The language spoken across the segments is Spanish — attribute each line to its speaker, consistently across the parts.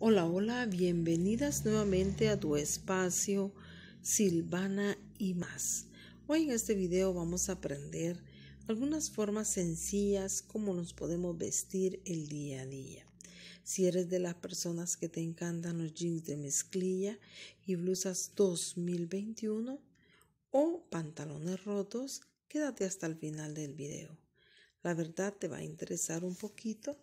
Speaker 1: Hola, hola, bienvenidas nuevamente a tu espacio Silvana y más. Hoy en este video vamos a aprender algunas formas sencillas como nos podemos vestir el día a día. Si eres de las personas que te encantan los jeans de mezclilla y blusas 2021 o pantalones rotos, quédate hasta el final del video. La verdad te va a interesar un poquito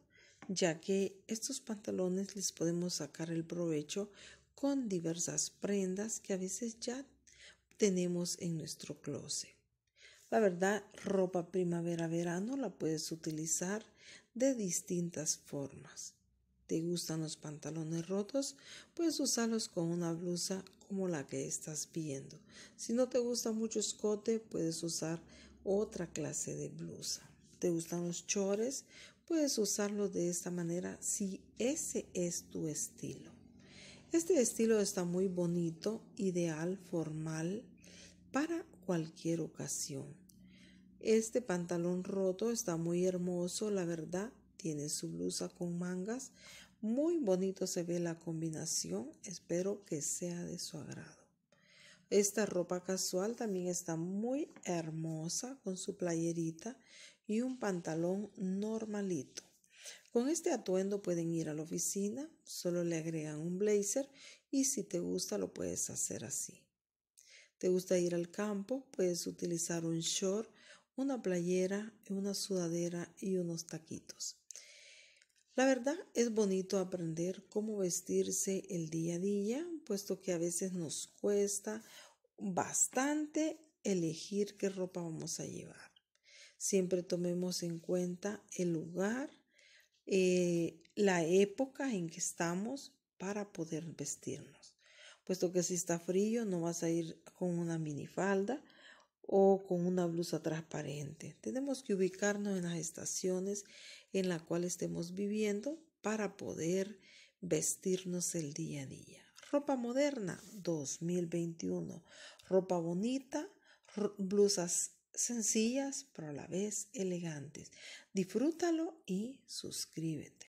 Speaker 1: ya que estos pantalones les podemos sacar el provecho con diversas prendas que a veces ya tenemos en nuestro closet. La verdad, ropa primavera-verano la puedes utilizar de distintas formas. ¿Te gustan los pantalones rotos? Puedes usarlos con una blusa como la que estás viendo. Si no te gusta mucho escote, puedes usar otra clase de blusa. ¿Te gustan los chores? Puedes usarlo de esta manera si ese es tu estilo. Este estilo está muy bonito, ideal, formal para cualquier ocasión. Este pantalón roto está muy hermoso, la verdad. Tiene su blusa con mangas. Muy bonito se ve la combinación. Espero que sea de su agrado. Esta ropa casual también está muy hermosa con su playerita y un pantalón normalito. Con este atuendo pueden ir a la oficina, solo le agregan un blazer y si te gusta lo puedes hacer así. ¿Te gusta ir al campo? Puedes utilizar un short, una playera, una sudadera y unos taquitos. La verdad es bonito aprender cómo vestirse el día a día, puesto que a veces nos cuesta bastante elegir qué ropa vamos a llevar siempre tomemos en cuenta el lugar, eh, la época en que estamos para poder vestirnos. Puesto que si está frío no vas a ir con una minifalda o con una blusa transparente. Tenemos que ubicarnos en las estaciones en las cuales estemos viviendo para poder vestirnos el día a día. Ropa moderna 2021, ropa bonita, blusas sencillas pero a la vez elegantes. Disfrútalo y suscríbete.